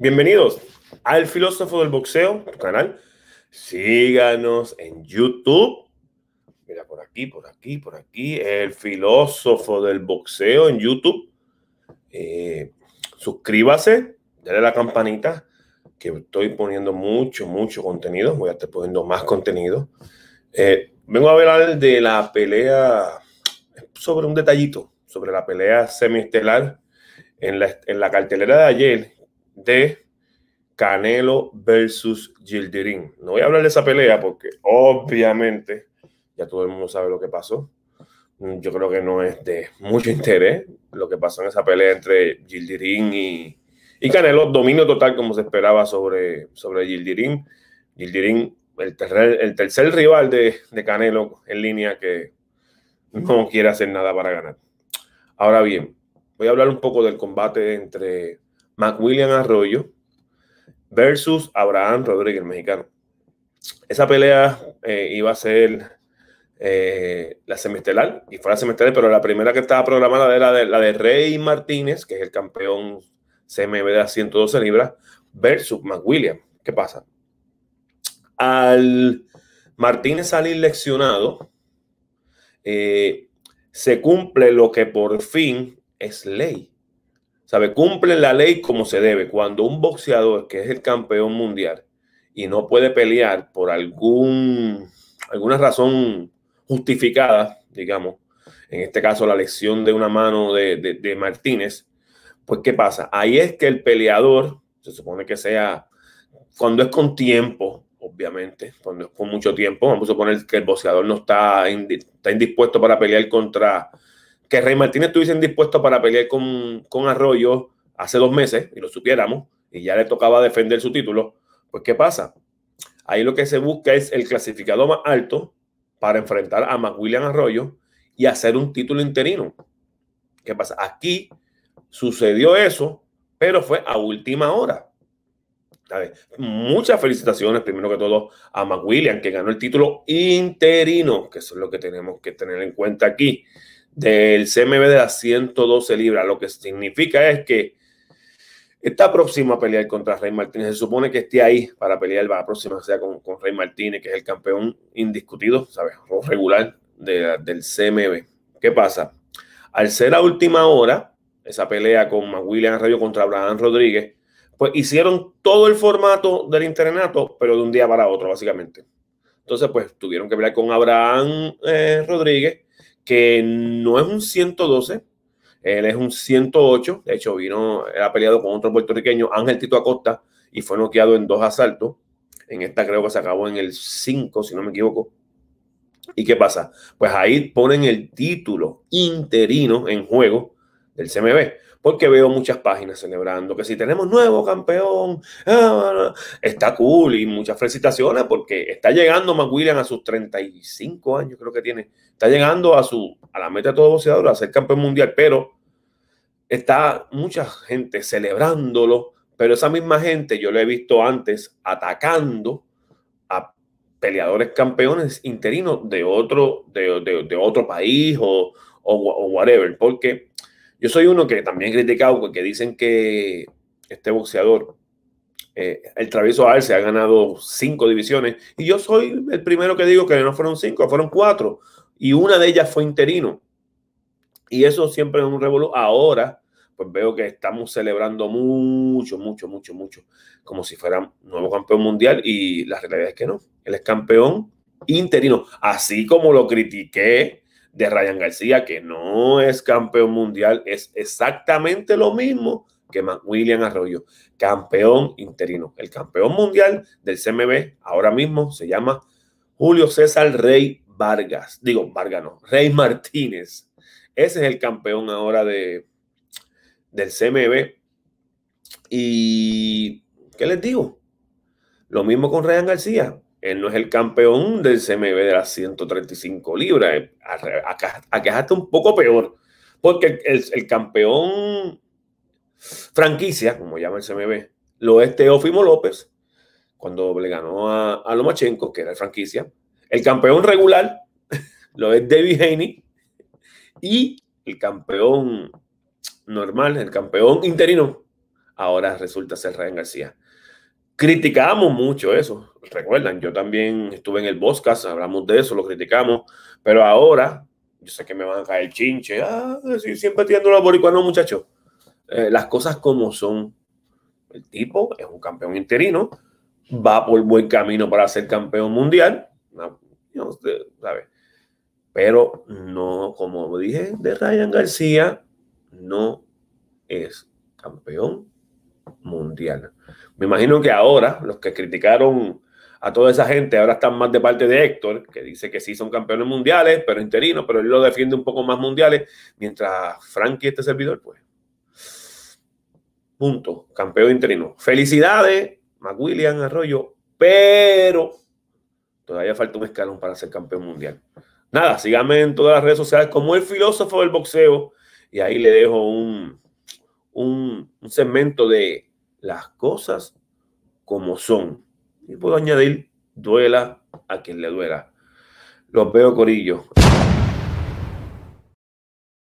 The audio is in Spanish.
Bienvenidos al Filósofo del Boxeo, tu canal. Síganos en YouTube. Mira, por aquí, por aquí, por aquí. El Filósofo del Boxeo en YouTube. Eh, suscríbase, dale la campanita, que estoy poniendo mucho, mucho contenido. Voy a estar poniendo más contenido. Eh, vengo a hablar de la pelea, sobre un detallito, sobre la pelea semiestelar en la, en la cartelera de ayer de Canelo versus Gildirín. No voy a hablar de esa pelea porque obviamente ya todo el mundo sabe lo que pasó. Mm, yo creo que no es de mucho interés lo que pasó en esa pelea entre Gildirín y, y Canelo. Dominio total como se esperaba sobre, sobre Gildirín. el, el tercer rival de, de Canelo en línea que no quiere hacer nada para ganar. Ahora bien, voy a hablar un poco del combate entre McWilliam Arroyo versus Abraham Rodríguez, el mexicano. Esa pelea eh, iba a ser eh, la semestral y fue la semestral, pero la primera que estaba programada era la de, Rey Martínez, que es el campeón CMB de 112 libras, versus McWilliam. ¿Qué pasa? Al Martínez salir leccionado, eh, se cumple lo que por fin es ley. ¿Sabe? Cumple la ley como se debe. Cuando un boxeador que es el campeón mundial y no puede pelear por algún, alguna razón justificada, digamos, en este caso la lesión de una mano de, Martínez, pues ¿qué pasa? Ahí es que el peleador, se supone que sea, cuando es con tiempo, obviamente, cuando es con mucho tiempo, vamos a suponer que el boxeador no está, está indispuesto para pelear contra que Rey Martínez estuviese dispuesto para pelear con, Arroyo hace dos meses y lo supiéramos y ya le tocaba defender su título, pues ¿qué pasa? Ahí lo que se busca es el clasificado más alto para enfrentar a William Arroyo y hacer un título interino. ¿Qué pasa? Aquí sucedió eso, pero fue a última hora. muchas felicitaciones, primero que todo, a William que ganó el título interino, que es lo que tenemos que tener en cuenta aquí del CMB de las 112 libras, lo que significa es que está próximo a pelear contra Rey Martínez. Se supone que esté ahí para pelear la próxima sea con, Rey Martínez, que es el campeón indiscutido, ¿sabes? regular del CMB. ¿Qué pasa? Al ser a última hora, esa pelea con William Arroyo contra Abraham Rodríguez, pues hicieron todo el formato del internato, pero de un día para otro, básicamente. Entonces, pues tuvieron que pelear con Abraham eh, Rodríguez que no es un 112, él es un 108, de hecho vino, era peleado con otro puertorriqueño, Ángel Tito Acosta, y fue noqueado en dos asaltos. En esta creo que se acabó en el 5, si no me equivoco. ¿Y qué pasa? Pues ahí ponen el título interino en juego del CMB, porque veo muchas páginas celebrando que si tenemos nuevo campeón, ah, ah, ah, está cool y muchas felicitaciones porque está llegando McWilliam a sus 35 años, creo que tiene, está llegando a su a la meta de todo boxeador a ser campeón mundial, pero está mucha gente celebrándolo, pero esa misma gente yo lo he visto antes atacando a peleadores campeones interinos de otro, de, de, otro país o, o whatever, porque yo soy uno que también he criticado porque dicen que este boxeador, eh, el travieso Arce, ha ganado cinco divisiones. Y yo soy el primero que digo que no fueron cinco, fueron cuatro. Y una de ellas fue interino. Y eso siempre es un revolú. Ahora, pues veo que estamos celebrando mucho, mucho, mucho, mucho, como si fuera nuevo campeón mundial. Y la realidad es que no. Él es campeón interino. Así como lo critiqué de Ryan García, que no es campeón mundial, es exactamente lo mismo que William Arroyo, campeón interino. El campeón mundial del CMB ahora mismo se llama Julio César Rey Vargas. Digo, Vargas no, Rey Martínez. Ese es el campeón ahora de, del CMB. Y, ¿qué les digo? Lo mismo con Ryan García. Él no es el campeón del CMB de las 135 libras. Eh, Acá, está un poco peor. Porque el, el, campeón franquicia, como llama el CMB, lo es Teófimo López, cuando le ganó a, Lomachenko, que era el franquicia. El campeón regular lo es David Haney. Y el campeón normal, el campeón interino, ahora resulta ser Ryan García criticamos mucho eso. Recuerdan, yo también estuve en el Boscas, hablamos de eso, lo criticamos, pero ahora yo sé que me van a caer chinche. Ah, siempre tirando la boricua, no, muchachos. Eh, las cosas como son. El tipo es un campeón interino, va por buen camino para ser campeón mundial. Pero no, como dije de Ryan García, no es campeón mundial. Me imagino que ahora los que criticaron a toda esa gente ahora están más de parte de Héctor, que dice que sí son campeones mundiales, pero interinos, pero él lo defiende un poco más mundiales, mientras Frankie, este servidor, pues. Punto, campeón interino. Felicidades, McWilliam Arroyo, pero todavía falta un escalón para ser campeón mundial. Nada, síganme en todas las redes sociales como el filósofo del boxeo y ahí le dejo un, un segmento de las cosas como son. Y puedo añadir, duela a quien le duela. Los veo, Corillo.